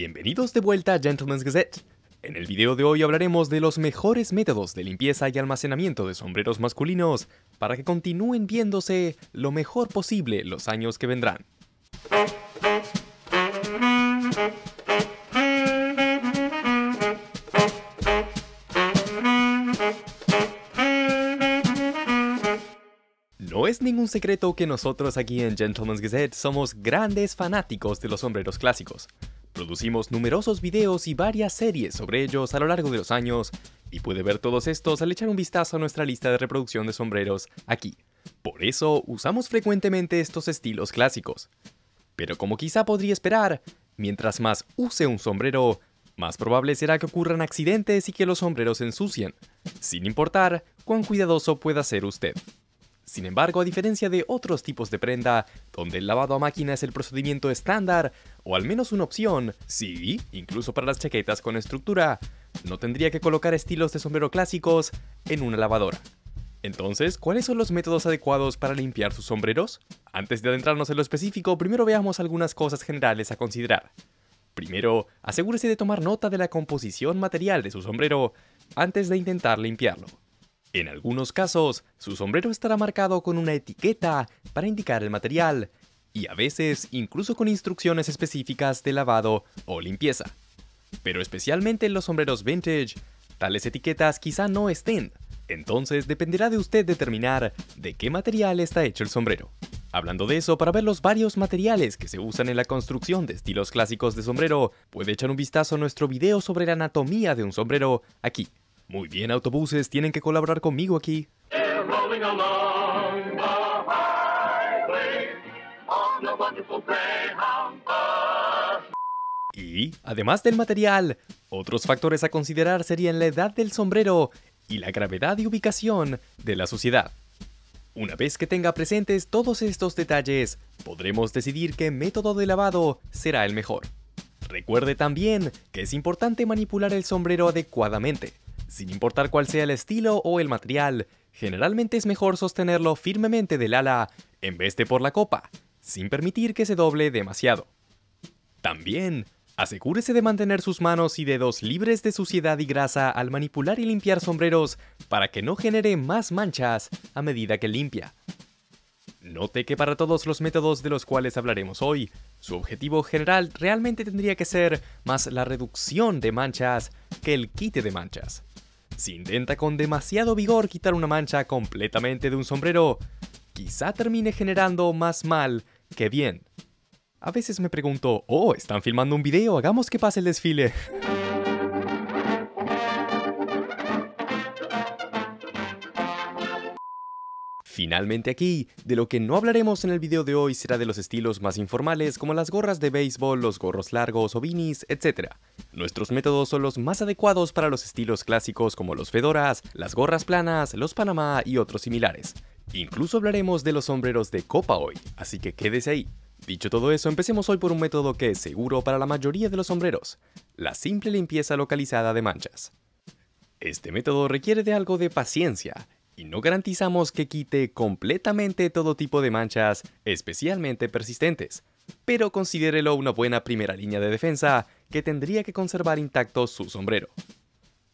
Bienvenidos de vuelta a Gentleman's Gazette. En el video de hoy hablaremos de los mejores métodos de limpieza y almacenamiento de sombreros masculinos para que continúen viéndose lo mejor posible los años que vendrán. No es ningún secreto que nosotros aquí en Gentleman's Gazette somos grandes fanáticos de los sombreros clásicos. Producimos numerosos videos y varias series sobre ellos a lo largo de los años, y puede ver todos estos al echar un vistazo a nuestra lista de reproducción de sombreros aquí. Por eso usamos frecuentemente estos estilos clásicos. Pero como quizá podría esperar, mientras más use un sombrero, más probable será que ocurran accidentes y que los sombreros ensucien, sin importar cuán cuidadoso pueda ser usted. Sin embargo, a diferencia de otros tipos de prenda, donde el lavado a máquina es el procedimiento estándar, o al menos una opción, sí, incluso para las chaquetas con estructura, no tendría que colocar estilos de sombrero clásicos en una lavadora. Entonces, ¿cuáles son los métodos adecuados para limpiar sus sombreros? Antes de adentrarnos en lo específico, primero veamos algunas cosas generales a considerar. Primero, asegúrese de tomar nota de la composición material de su sombrero antes de intentar limpiarlo. En algunos casos, su sombrero estará marcado con una etiqueta para indicar el material, y a veces incluso con instrucciones específicas de lavado o limpieza. Pero especialmente en los sombreros vintage, tales etiquetas quizá no estén, entonces dependerá de usted determinar de qué material está hecho el sombrero. Hablando de eso, para ver los varios materiales que se usan en la construcción de estilos clásicos de sombrero, puede echar un vistazo a nuestro video sobre la anatomía de un sombrero aquí. Muy bien, autobuses, tienen que colaborar conmigo aquí. Y, además del material, otros factores a considerar serían la edad del sombrero y la gravedad y ubicación de la suciedad. Una vez que tenga presentes todos estos detalles, podremos decidir qué método de lavado será el mejor. Recuerde también que es importante manipular el sombrero adecuadamente, sin importar cuál sea el estilo o el material, generalmente es mejor sostenerlo firmemente del ala en vez de por la copa, sin permitir que se doble demasiado. También, asegúrese de mantener sus manos y dedos libres de suciedad y grasa al manipular y limpiar sombreros para que no genere más manchas a medida que limpia. Note que para todos los métodos de los cuales hablaremos hoy, su objetivo general realmente tendría que ser más la reducción de manchas que el quite de manchas. Si intenta con demasiado vigor quitar una mancha completamente de un sombrero, quizá termine generando más mal que bien. A veces me pregunto, oh, están filmando un video, hagamos que pase el desfile. Finalmente aquí, de lo que no hablaremos en el video de hoy será de los estilos más informales como las gorras de béisbol, los gorros largos o etc. Nuestros métodos son los más adecuados para los estilos clásicos como los fedoras, las gorras planas, los panamá y otros similares. Incluso hablaremos de los sombreros de copa hoy, así que quédese ahí. Dicho todo eso, empecemos hoy por un método que es seguro para la mayoría de los sombreros, la simple limpieza localizada de manchas. Este método requiere de algo de paciencia, y no garantizamos que quite completamente todo tipo de manchas, especialmente persistentes, pero considérelo una buena primera línea de defensa que tendría que conservar intacto su sombrero.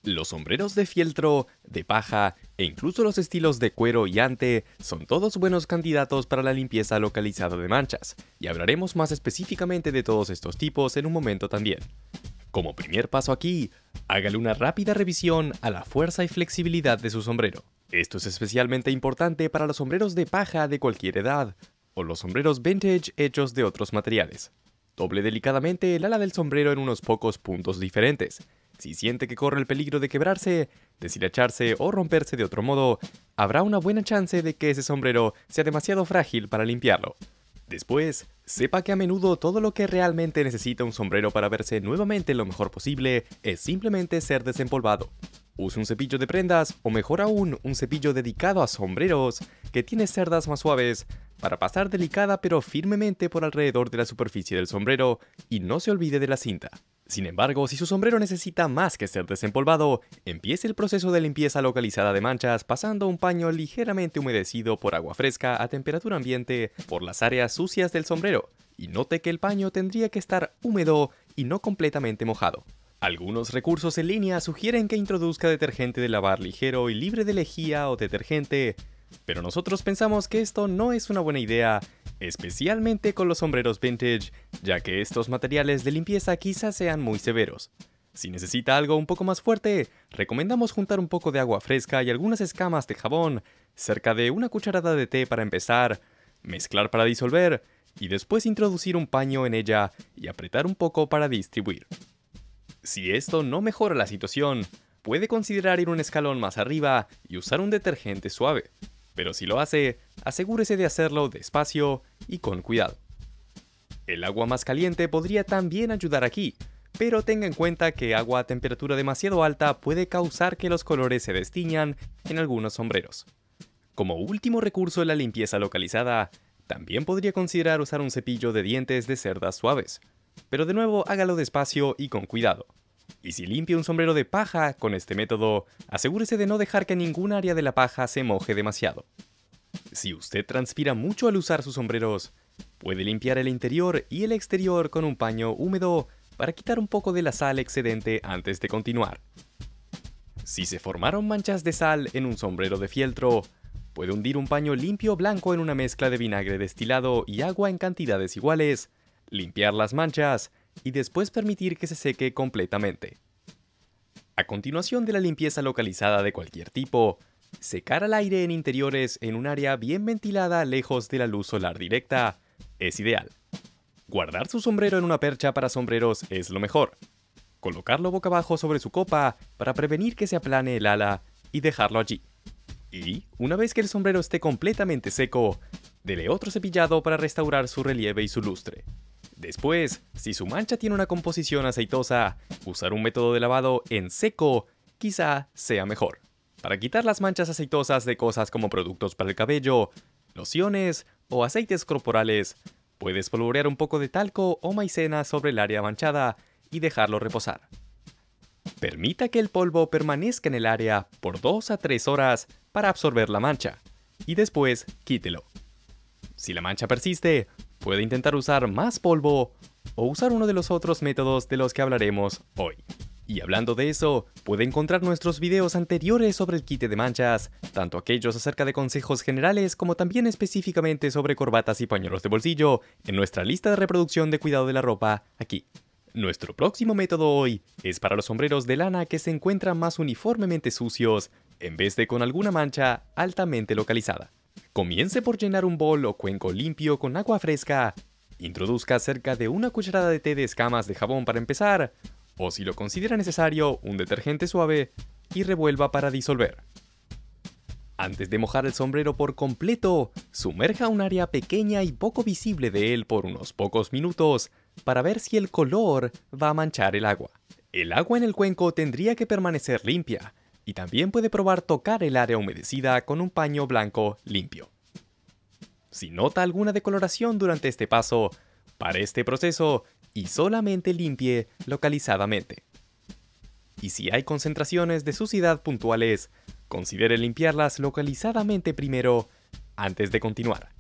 Los sombreros de fieltro, de paja e incluso los estilos de cuero y ante son todos buenos candidatos para la limpieza localizada de manchas, y hablaremos más específicamente de todos estos tipos en un momento también. Como primer paso aquí, hágale una rápida revisión a la fuerza y flexibilidad de su sombrero. Esto es especialmente importante para los sombreros de paja de cualquier edad, o los sombreros vintage hechos de otros materiales. Doble delicadamente el ala del sombrero en unos pocos puntos diferentes. Si siente que corre el peligro de quebrarse, deshilacharse o romperse de otro modo, habrá una buena chance de que ese sombrero sea demasiado frágil para limpiarlo. Después, sepa que a menudo todo lo que realmente necesita un sombrero para verse nuevamente lo mejor posible es simplemente ser desempolvado. Use un cepillo de prendas o mejor aún un cepillo dedicado a sombreros que tiene cerdas más suaves para pasar delicada pero firmemente por alrededor de la superficie del sombrero y no se olvide de la cinta. Sin embargo, si su sombrero necesita más que ser desempolvado, empiece el proceso de limpieza localizada de manchas pasando un paño ligeramente humedecido por agua fresca a temperatura ambiente por las áreas sucias del sombrero y note que el paño tendría que estar húmedo y no completamente mojado. Algunos recursos en línea sugieren que introduzca detergente de lavar ligero y libre de lejía o detergente, pero nosotros pensamos que esto no es una buena idea, especialmente con los sombreros vintage, ya que estos materiales de limpieza quizás sean muy severos. Si necesita algo un poco más fuerte, recomendamos juntar un poco de agua fresca y algunas escamas de jabón, cerca de una cucharada de té para empezar, mezclar para disolver y después introducir un paño en ella y apretar un poco para distribuir. Si esto no mejora la situación, puede considerar ir un escalón más arriba y usar un detergente suave. Pero si lo hace, asegúrese de hacerlo despacio y con cuidado. El agua más caliente podría también ayudar aquí, pero tenga en cuenta que agua a temperatura demasiado alta puede causar que los colores se destiñan en algunos sombreros. Como último recurso en la limpieza localizada, también podría considerar usar un cepillo de dientes de cerdas suaves, pero de nuevo, hágalo despacio y con cuidado. Y si limpia un sombrero de paja con este método, asegúrese de no dejar que ningún área de la paja se moje demasiado. Si usted transpira mucho al usar sus sombreros, puede limpiar el interior y el exterior con un paño húmedo para quitar un poco de la sal excedente antes de continuar. Si se formaron manchas de sal en un sombrero de fieltro, puede hundir un paño limpio blanco en una mezcla de vinagre destilado y agua en cantidades iguales limpiar las manchas y después permitir que se seque completamente. A continuación de la limpieza localizada de cualquier tipo, secar al aire en interiores en un área bien ventilada lejos de la luz solar directa es ideal. Guardar su sombrero en una percha para sombreros es lo mejor. Colocarlo boca abajo sobre su copa para prevenir que se aplane el ala y dejarlo allí. Y, una vez que el sombrero esté completamente seco, dele otro cepillado para restaurar su relieve y su lustre. Después, si su mancha tiene una composición aceitosa, usar un método de lavado en seco quizá sea mejor. Para quitar las manchas aceitosas de cosas como productos para el cabello, lociones o aceites corporales, puedes polvorear un poco de talco o maicena sobre el área manchada y dejarlo reposar. Permita que el polvo permanezca en el área por 2 a 3 horas para absorber la mancha y después quítelo. Si la mancha persiste, puede intentar usar más polvo o usar uno de los otros métodos de los que hablaremos hoy. Y hablando de eso, puede encontrar nuestros videos anteriores sobre el quite de manchas, tanto aquellos acerca de consejos generales como también específicamente sobre corbatas y pañuelos de bolsillo, en nuestra lista de reproducción de cuidado de la ropa, aquí. Nuestro próximo método hoy es para los sombreros de lana que se encuentran más uniformemente sucios, en vez de con alguna mancha altamente localizada. Comience por llenar un bol o cuenco limpio con agua fresca. Introduzca cerca de una cucharada de té de escamas de jabón para empezar, o si lo considera necesario, un detergente suave y revuelva para disolver. Antes de mojar el sombrero por completo, sumerja un área pequeña y poco visible de él por unos pocos minutos para ver si el color va a manchar el agua. El agua en el cuenco tendría que permanecer limpia, y también puede probar tocar el área humedecida con un paño blanco limpio. Si nota alguna decoloración durante este paso, pare este proceso y solamente limpie localizadamente. Y si hay concentraciones de suciedad puntuales, considere limpiarlas localizadamente primero antes de continuar.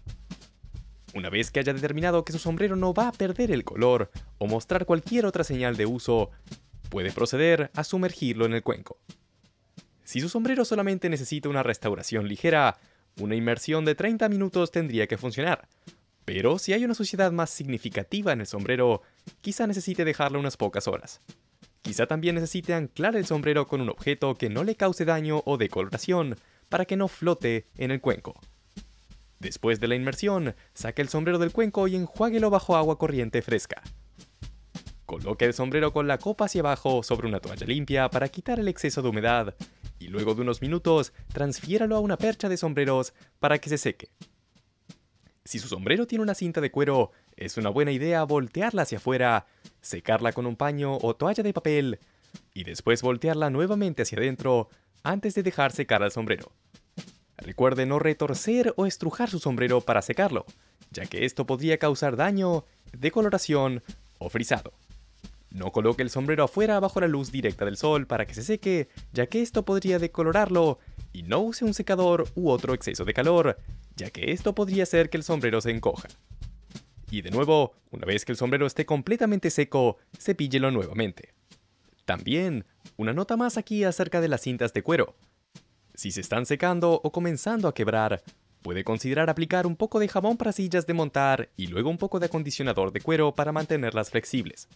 Una vez que haya determinado que su sombrero no va a perder el color o mostrar cualquier otra señal de uso, puede proceder a sumergirlo en el cuenco. Si su sombrero solamente necesita una restauración ligera, una inmersión de 30 minutos tendría que funcionar. Pero si hay una suciedad más significativa en el sombrero, quizá necesite dejarlo unas pocas horas. Quizá también necesite anclar el sombrero con un objeto que no le cause daño o decoloración para que no flote en el cuenco. Después de la inmersión, saque el sombrero del cuenco y enjuáguelo bajo agua corriente fresca. Coloque el sombrero con la copa hacia abajo sobre una toalla limpia para quitar el exceso de humedad y luego de unos minutos transfiéralo a una percha de sombreros para que se seque. Si su sombrero tiene una cinta de cuero, es una buena idea voltearla hacia afuera, secarla con un paño o toalla de papel y después voltearla nuevamente hacia adentro antes de dejar secar al sombrero. Recuerde no retorcer o estrujar su sombrero para secarlo, ya que esto podría causar daño, decoloración o frisado. No coloque el sombrero afuera bajo la luz directa del sol para que se seque, ya que esto podría decolorarlo, y no use un secador u otro exceso de calor, ya que esto podría hacer que el sombrero se encoja. Y de nuevo, una vez que el sombrero esté completamente seco, cepíllelo nuevamente. También, una nota más aquí acerca de las cintas de cuero. Si se están secando o comenzando a quebrar, Puede considerar aplicar un poco de jabón para sillas de montar y luego un poco de acondicionador de cuero para mantenerlas flexibles.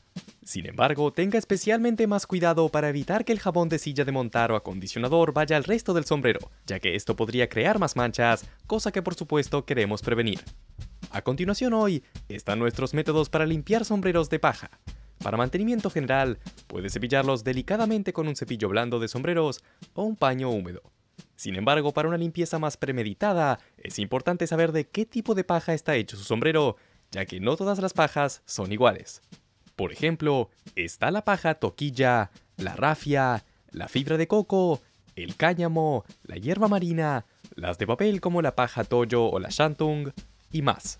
Sin embargo, tenga especialmente más cuidado para evitar que el jabón de silla de montar o acondicionador vaya al resto del sombrero, ya que esto podría crear más manchas, cosa que por supuesto queremos prevenir. A continuación hoy están nuestros métodos para limpiar sombreros de paja. Para mantenimiento general, puede cepillarlos delicadamente con un cepillo blando de sombreros o un paño húmedo. Sin embargo, para una limpieza más premeditada, es importante saber de qué tipo de paja está hecho su sombrero, ya que no todas las pajas son iguales. Por ejemplo, está la paja toquilla, la rafia, la fibra de coco, el cáñamo, la hierba marina, las de papel como la paja toyo o la shantung, y más.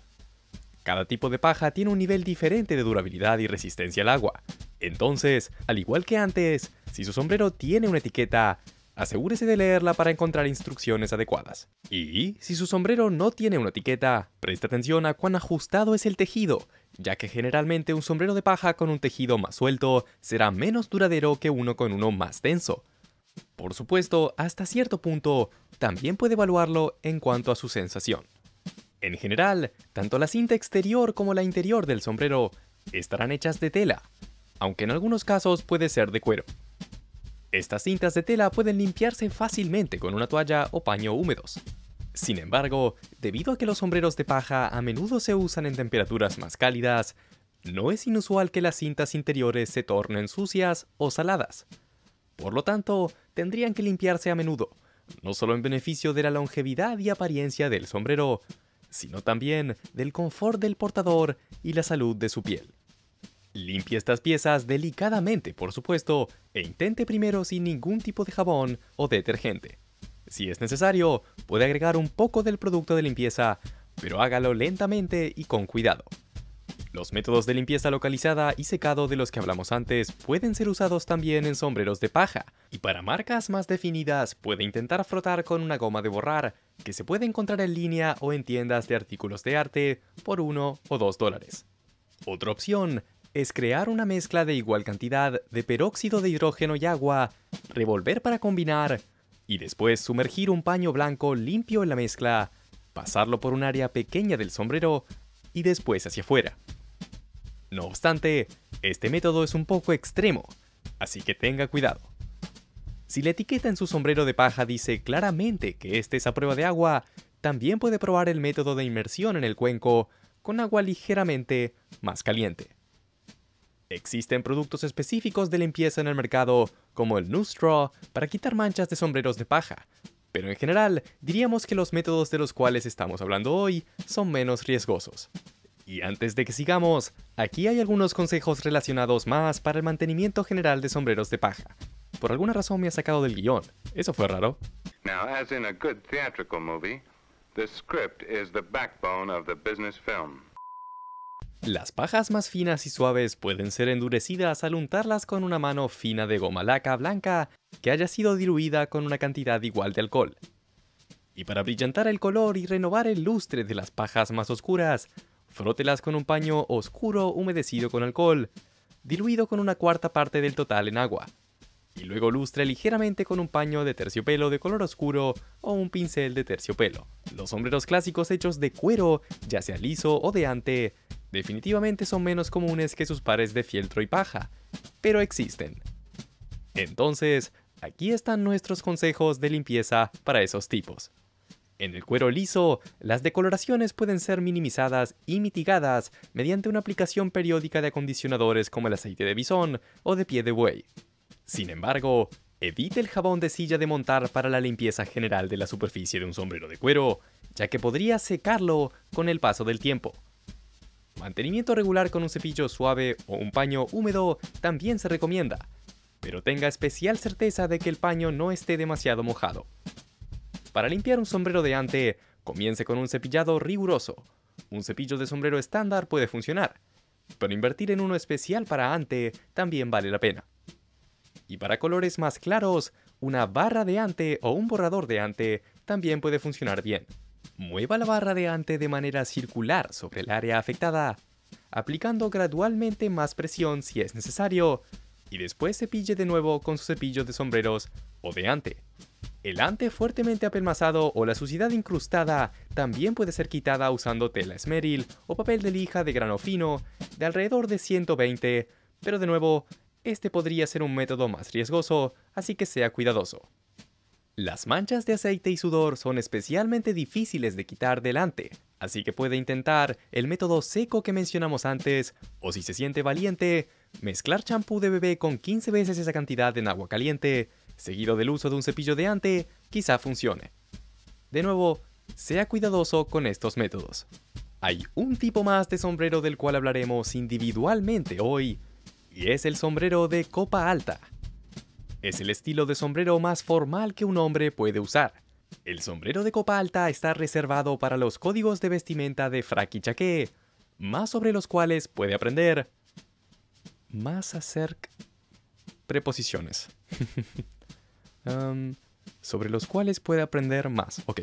Cada tipo de paja tiene un nivel diferente de durabilidad y resistencia al agua. Entonces, al igual que antes, si su sombrero tiene una etiqueta, Asegúrese de leerla para encontrar instrucciones adecuadas. Y, si su sombrero no tiene una etiqueta, preste atención a cuán ajustado es el tejido, ya que generalmente un sombrero de paja con un tejido más suelto será menos duradero que uno con uno más denso. Por supuesto, hasta cierto punto, también puede evaluarlo en cuanto a su sensación. En general, tanto la cinta exterior como la interior del sombrero estarán hechas de tela, aunque en algunos casos puede ser de cuero. Estas cintas de tela pueden limpiarse fácilmente con una toalla o paño húmedos. Sin embargo, debido a que los sombreros de paja a menudo se usan en temperaturas más cálidas, no es inusual que las cintas interiores se tornen sucias o saladas. Por lo tanto, tendrían que limpiarse a menudo, no solo en beneficio de la longevidad y apariencia del sombrero, sino también del confort del portador y la salud de su piel. Limpie estas piezas delicadamente, por supuesto, e intente primero sin ningún tipo de jabón o detergente. Si es necesario, puede agregar un poco del producto de limpieza, pero hágalo lentamente y con cuidado. Los métodos de limpieza localizada y secado de los que hablamos antes pueden ser usados también en sombreros de paja, y para marcas más definidas puede intentar frotar con una goma de borrar, que se puede encontrar en línea o en tiendas de artículos de arte por 1 o 2 dólares. Otra opción es crear una mezcla de igual cantidad de peróxido de hidrógeno y agua, revolver para combinar y después sumergir un paño blanco limpio en la mezcla, pasarlo por un área pequeña del sombrero y después hacia afuera. No obstante, este método es un poco extremo, así que tenga cuidado. Si la etiqueta en su sombrero de paja dice claramente que este es a prueba de agua, también puede probar el método de inmersión en el cuenco con agua ligeramente más caliente. Existen productos específicos de limpieza en el mercado, como el New para quitar manchas de sombreros de paja, pero en general diríamos que los métodos de los cuales estamos hablando hoy son menos riesgosos. Y antes de que sigamos, aquí hay algunos consejos relacionados más para el mantenimiento general de sombreros de paja. Por alguna razón me ha sacado del guión, eso fue raro. as in a good theatrical movie, the script is the backbone of the business film. Las pajas más finas y suaves pueden ser endurecidas al untarlas con una mano fina de goma laca blanca que haya sido diluida con una cantidad igual de alcohol. Y para brillantar el color y renovar el lustre de las pajas más oscuras, frótelas con un paño oscuro humedecido con alcohol, diluido con una cuarta parte del total en agua. Y luego lustre ligeramente con un paño de terciopelo de color oscuro o un pincel de terciopelo. Los sombreros clásicos hechos de cuero, ya sea liso o de ante, definitivamente son menos comunes que sus pares de fieltro y paja, pero existen. Entonces, aquí están nuestros consejos de limpieza para esos tipos. En el cuero liso, las decoloraciones pueden ser minimizadas y mitigadas mediante una aplicación periódica de acondicionadores como el aceite de bisón o de pie de buey. Sin embargo, evite el jabón de silla de montar para la limpieza general de la superficie de un sombrero de cuero, ya que podría secarlo con el paso del tiempo. Mantenimiento regular con un cepillo suave o un paño húmedo también se recomienda, pero tenga especial certeza de que el paño no esté demasiado mojado. Para limpiar un sombrero de ante, comience con un cepillado riguroso. Un cepillo de sombrero estándar puede funcionar, pero invertir en uno especial para ante también vale la pena. Y para colores más claros, una barra de ante o un borrador de ante también puede funcionar bien. Mueva la barra de ante de manera circular sobre el área afectada, aplicando gradualmente más presión si es necesario, y después cepille de nuevo con su cepillo de sombreros o de ante. El ante fuertemente apelmazado o la suciedad incrustada también puede ser quitada usando tela esmeril o papel de lija de grano fino de alrededor de 120, pero de nuevo, este podría ser un método más riesgoso, así que sea cuidadoso. Las manchas de aceite y sudor son especialmente difíciles de quitar delante, así que puede intentar el método seco que mencionamos antes, o si se siente valiente, mezclar champú de bebé con 15 veces esa cantidad en agua caliente, seguido del uso de un cepillo de ante, quizá funcione. De nuevo, sea cuidadoso con estos métodos. Hay un tipo más de sombrero del cual hablaremos individualmente hoy, y es el sombrero de copa alta. Es el estilo de sombrero más formal que un hombre puede usar. El sombrero de copa alta está reservado para los códigos de vestimenta de frac y chaqué, más sobre los cuales puede aprender. Más acerca... Preposiciones. sobre los cuales puede aprender más. Ok.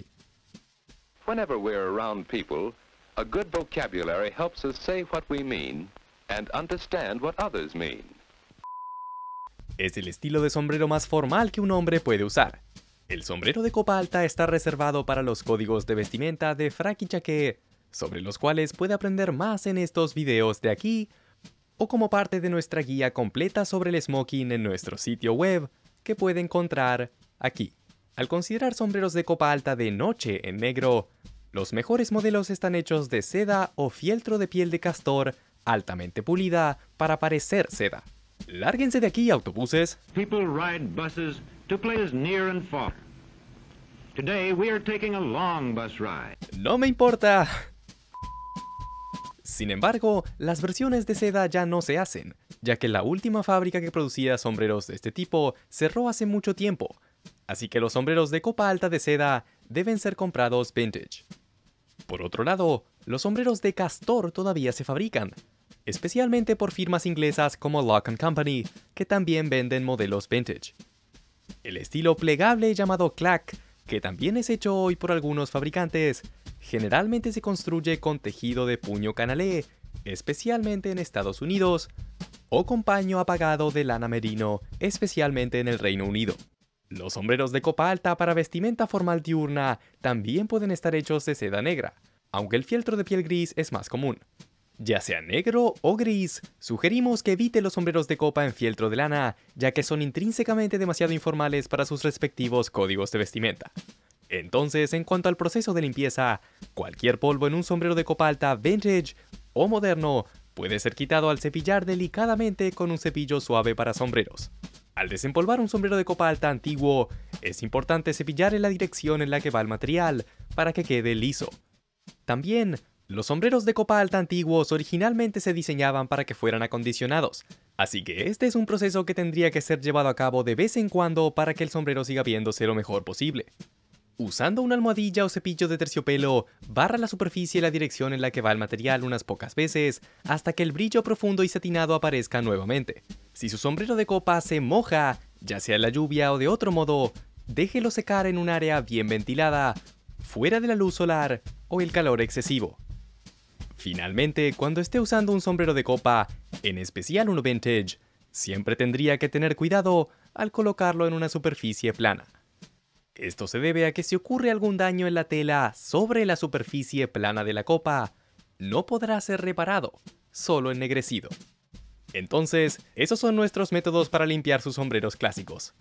Whenever we're around people, a good vocabulary helps us say what we mean and understand what others mean. Es el estilo de sombrero más formal que un hombre puede usar. El sombrero de copa alta está reservado para los códigos de vestimenta de frac y chaqué, sobre los cuales puede aprender más en estos videos de aquí o como parte de nuestra guía completa sobre el smoking en nuestro sitio web que puede encontrar aquí. Al considerar sombreros de copa alta de noche en negro, los mejores modelos están hechos de seda o fieltro de piel de castor altamente pulida para parecer seda. Lárguense de aquí, autobuses. People ride buses to places near and far. Today we are taking a long bus ride. No me importa. Sin embargo, las versiones de seda ya no se hacen, ya que la última fábrica que producía sombreros de este tipo cerró hace mucho tiempo, así que los sombreros de copa alta de seda deben ser comprados vintage. Por otro lado, los sombreros de castor todavía se fabrican, especialmente por firmas inglesas como Lock ⁇ Company, que también venden modelos vintage. El estilo plegable llamado clack, que también es hecho hoy por algunos fabricantes, generalmente se construye con tejido de puño canalé, especialmente en Estados Unidos, o con paño apagado de lana merino, especialmente en el Reino Unido. Los sombreros de copa alta para vestimenta formal diurna también pueden estar hechos de seda negra, aunque el fieltro de piel gris es más común. Ya sea negro o gris, sugerimos que evite los sombreros de copa en fieltro de lana, ya que son intrínsecamente demasiado informales para sus respectivos códigos de vestimenta. Entonces, en cuanto al proceso de limpieza, cualquier polvo en un sombrero de copa alta vintage o moderno puede ser quitado al cepillar delicadamente con un cepillo suave para sombreros. Al desempolvar un sombrero de copa alta antiguo, es importante cepillar en la dirección en la que va el material para que quede liso. También los sombreros de copa alta antiguos originalmente se diseñaban para que fueran acondicionados, así que este es un proceso que tendría que ser llevado a cabo de vez en cuando para que el sombrero siga viéndose lo mejor posible. Usando una almohadilla o cepillo de terciopelo, barra la superficie y la dirección en la que va el material unas pocas veces hasta que el brillo profundo y satinado aparezca nuevamente. Si su sombrero de copa se moja, ya sea en la lluvia o de otro modo, déjelo secar en un área bien ventilada, fuera de la luz solar o el calor excesivo. Finalmente, cuando esté usando un sombrero de copa, en especial uno vintage, siempre tendría que tener cuidado al colocarlo en una superficie plana. Esto se debe a que si ocurre algún daño en la tela sobre la superficie plana de la copa, no podrá ser reparado, solo ennegrecido. Entonces, esos son nuestros métodos para limpiar sus sombreros clásicos.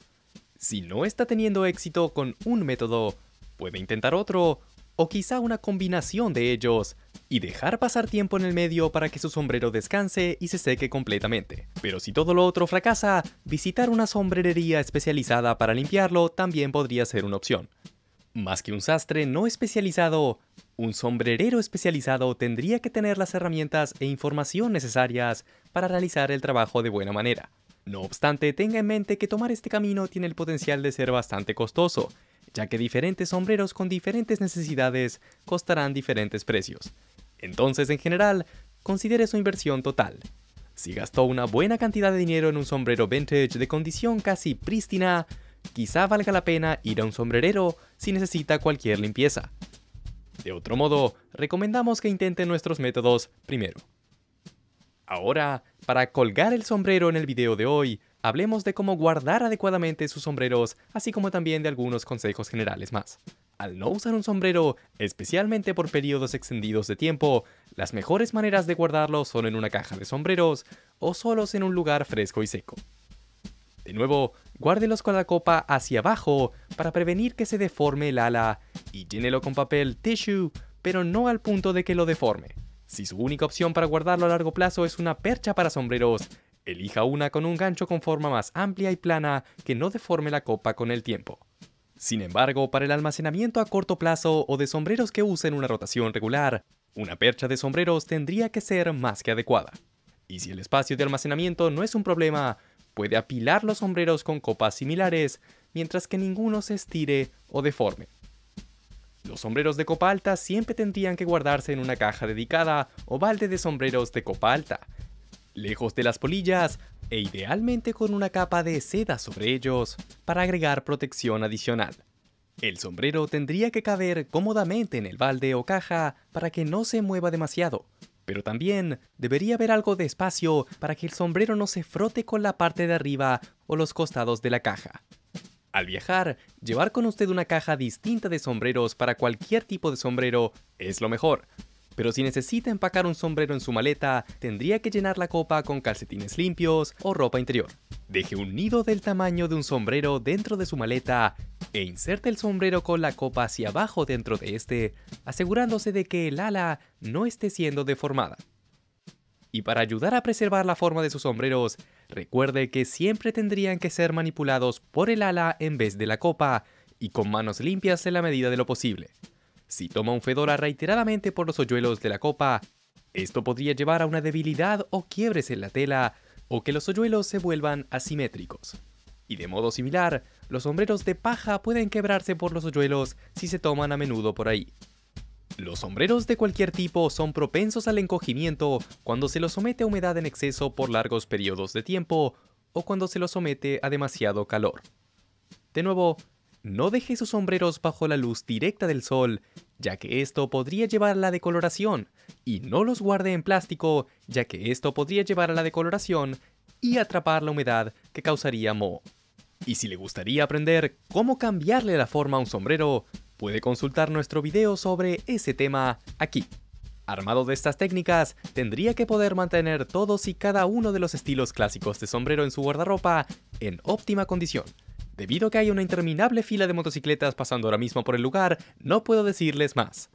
Si no está teniendo éxito con un método, puede intentar otro o quizá una combinación de ellos, y dejar pasar tiempo en el medio para que su sombrero descanse y se seque completamente. Pero si todo lo otro fracasa, visitar una sombrerería especializada para limpiarlo también podría ser una opción. Más que un sastre no especializado, un sombrerero especializado tendría que tener las herramientas e información necesarias para realizar el trabajo de buena manera. No obstante, tenga en mente que tomar este camino tiene el potencial de ser bastante costoso, ya que diferentes sombreros con diferentes necesidades costarán diferentes precios. Entonces, en general, considere su inversión total. Si gastó una buena cantidad de dinero en un sombrero vintage de condición casi prístina, quizá valga la pena ir a un sombrerero si necesita cualquier limpieza. De otro modo, recomendamos que intente nuestros métodos primero. Ahora, para colgar el sombrero en el video de hoy, hablemos de cómo guardar adecuadamente sus sombreros, así como también de algunos consejos generales más. Al no usar un sombrero, especialmente por periodos extendidos de tiempo, las mejores maneras de guardarlo son en una caja de sombreros o solos en un lugar fresco y seco. De nuevo, guárdelos con la copa hacia abajo para prevenir que se deforme el ala y llénelo con papel tissue, pero no al punto de que lo deforme. Si su única opción para guardarlo a largo plazo es una percha para sombreros, Elija una con un gancho con forma más amplia y plana que no deforme la copa con el tiempo. Sin embargo, para el almacenamiento a corto plazo o de sombreros que usen una rotación regular, una percha de sombreros tendría que ser más que adecuada. Y si el espacio de almacenamiento no es un problema, puede apilar los sombreros con copas similares mientras que ninguno se estire o deforme. Los sombreros de copa alta siempre tendrían que guardarse en una caja dedicada o balde de sombreros de copa alta, lejos de las polillas e idealmente con una capa de seda sobre ellos para agregar protección adicional. El sombrero tendría que caber cómodamente en el balde o caja para que no se mueva demasiado, pero también debería haber algo de espacio para que el sombrero no se frote con la parte de arriba o los costados de la caja. Al viajar, llevar con usted una caja distinta de sombreros para cualquier tipo de sombrero es lo mejor, pero si necesita empacar un sombrero en su maleta, tendría que llenar la copa con calcetines limpios o ropa interior. Deje un nido del tamaño de un sombrero dentro de su maleta e inserte el sombrero con la copa hacia abajo dentro de este, asegurándose de que el ala no esté siendo deformada. Y para ayudar a preservar la forma de sus sombreros, recuerde que siempre tendrían que ser manipulados por el ala en vez de la copa y con manos limpias en la medida de lo posible. Si toma un Fedora reiteradamente por los hoyuelos de la copa, esto podría llevar a una debilidad o quiebres en la tela, o que los hoyuelos se vuelvan asimétricos. Y de modo similar, los sombreros de paja pueden quebrarse por los hoyuelos si se toman a menudo por ahí. Los sombreros de cualquier tipo son propensos al encogimiento cuando se los somete a humedad en exceso por largos periodos de tiempo o cuando se los somete a demasiado calor. De nuevo, no deje sus sombreros bajo la luz directa del sol, ya que esto podría llevar a la decoloración, y no los guarde en plástico, ya que esto podría llevar a la decoloración y atrapar la humedad que causaría moho. Y si le gustaría aprender cómo cambiarle la forma a un sombrero, puede consultar nuestro video sobre ese tema aquí. Armado de estas técnicas, tendría que poder mantener todos y cada uno de los estilos clásicos de sombrero en su guardarropa en óptima condición, Debido a que hay una interminable fila de motocicletas pasando ahora mismo por el lugar, no puedo decirles más.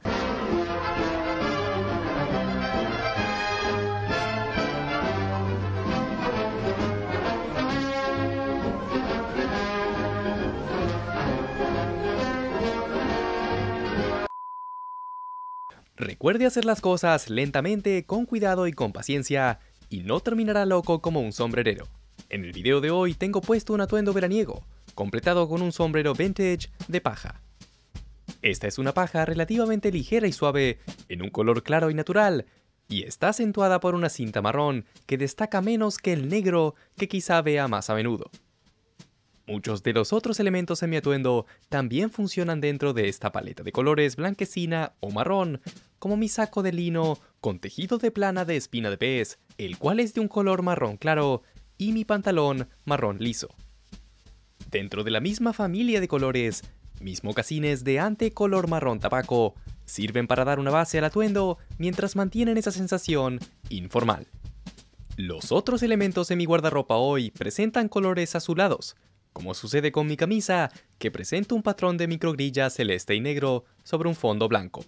Recuerde hacer las cosas lentamente, con cuidado y con paciencia, y no terminará loco como un sombrerero. En el video de hoy tengo puesto un atuendo veraniego, completado con un sombrero vintage de paja. Esta es una paja relativamente ligera y suave, en un color claro y natural, y está acentuada por una cinta marrón que destaca menos que el negro que quizá vea más a menudo. Muchos de los otros elementos en mi atuendo también funcionan dentro de esta paleta de colores blanquecina o marrón, como mi saco de lino con tejido de plana de espina de pez, el cual es de un color marrón claro, y mi pantalón marrón liso. Dentro de la misma familia de colores, mis mocasines de ante color marrón tabaco sirven para dar una base al atuendo mientras mantienen esa sensación informal. Los otros elementos en mi guardarropa hoy presentan colores azulados, como sucede con mi camisa, que presenta un patrón de microgrilla celeste y negro sobre un fondo blanco.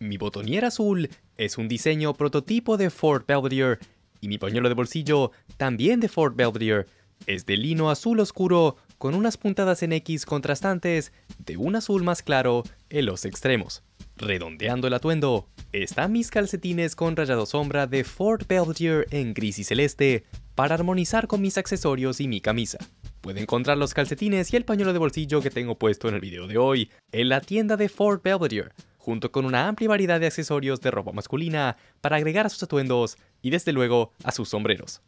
Mi botoniera azul es un diseño prototipo de Fort Belvedere y mi pañuelo de bolsillo, también de Fort Belvedere, es de lino azul oscuro con unas puntadas en X contrastantes de un azul más claro en los extremos. Redondeando el atuendo, están mis calcetines con rayado sombra de Fort Belvedere en gris y celeste para armonizar con mis accesorios y mi camisa. Puede encontrar los calcetines y el pañuelo de bolsillo que tengo puesto en el video de hoy en la tienda de Fort Belvedere, junto con una amplia variedad de accesorios de ropa masculina para agregar a sus atuendos y desde luego a sus sombreros.